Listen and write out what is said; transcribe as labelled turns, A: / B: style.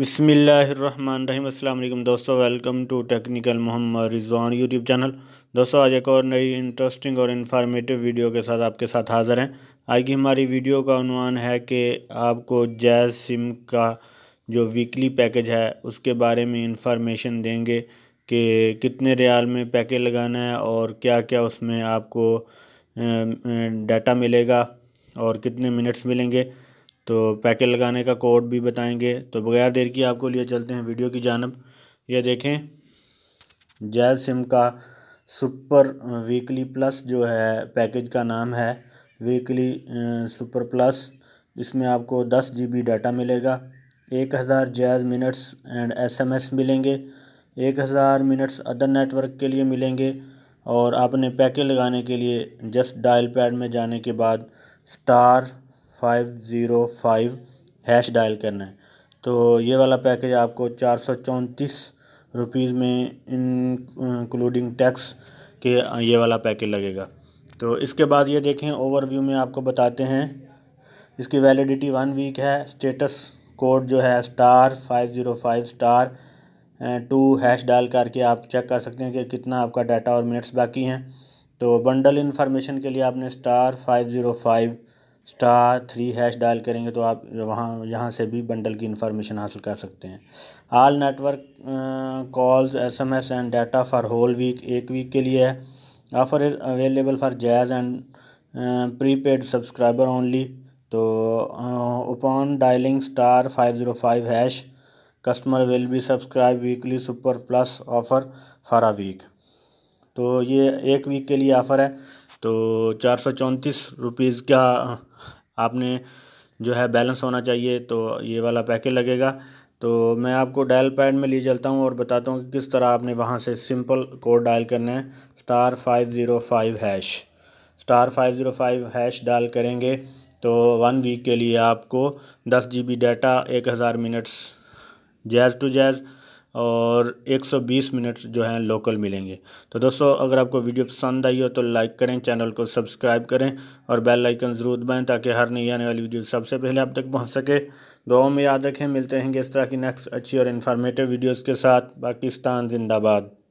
A: बसमीम अल्लाम दोस्तों welcome to technical Mohammad Rizwan YouTube channel दोस्तों आज एक और नई इंटरेस्टिंग और इन्फॉर्मेटिव वीडियो के साथ आपके साथ हाजिर हैं आज की हमारी वीडियो का अनुमान है कि आपको जैज सिम का जो वीकली पैकेज है उसके बारे में इंफॉर्मेशन देंगे कि कितने रियाल में पैकेज लगाना है और क्या क्या उसमें आपको डाटा मिलेगा और कितने मिनट्स मिलेंगे तो पैकेट लगाने का कोड भी बताएंगे तो बगैर देर की आपको लिए चलते हैं वीडियो की जानब यह देखें जैल सिम का सुपर वीकली प्लस जो है पैकेज का नाम है वीकली सुपर प्लस इसमें आपको दस जी बी डाटा मिलेगा एक हज़ार Jazz minutes and S M S मिलेंगे एक हज़ार मिनट्स अदर नेटवर्क के लिए मिलेंगे और आपने पैकेज लगाने के लिए जस्ट डायल पैड में जाने के बाद star five zero five hash dial करना है तो ये वाला पैकेज आपको चार सौ चौंतीस रुपीज़ में इंक्लूडिंग टैक्स के ये वाला पैकेज लगेगा तो इसके बाद ये देखें ओवरव्यू में आपको बताते हैं इसकी वैलिडिटी वन वीक है स्टेटस कोड जो है star five zero five star two hash डाल करके आप चेक कर सकते हैं कि कितना आपका डाटा और मिनट्स बाकी हैं तो बंडल इन्फॉर्मेशन के लिए आपने star five zero five star three hash dial करेंगे तो आप वहाँ यहाँ से भी बंडल की इन्फॉर्मेशन हासिल कर सकते हैं all network calls SMS and data for whole week एक वीक के लिए है offer is available for Jazz and prepaid subscriber only तो upon dialing star five zero five hash customer will be subscribe weekly super plus offer for a week तो ये एक वीक के लिए ऑफ़र है तो चार सौ चौंतीस रुपीज़ का आपने जो है बैलेंस होना चाहिए तो ये वाला पैकेज लगेगा तो मैं आपको डायल पैड में ले चलता हूँ और बताता हूँ कि किस तरह आपने वहाँ से सिंपल कोड डायल करना है star five zero five hash star five zero five hash dial करेंगे तो वन वीक के लिए आपको दस जी बी डाटा एक हज़ार मिनट्स जैज़ टू जैज़ और 120 मिनट जो हैं लोकल मिलेंगे तो दोस्तों अगर आपको वीडियो पसंद आई हो तो लाइक करें चैनल को सब्सक्राइब करें और बेल लाइकन ज़रूर दबाएँ ताकि हर नई आने वाली वीडियो सबसे पहले आप तक पहुँच सके दुआओं में याद रखें मिलते हैं इस तरह की नेक्स्ट अच्छी और इन्फॉर्मेटिव वीडियोज़ के साथ पाकिस्तान जिंदाबाद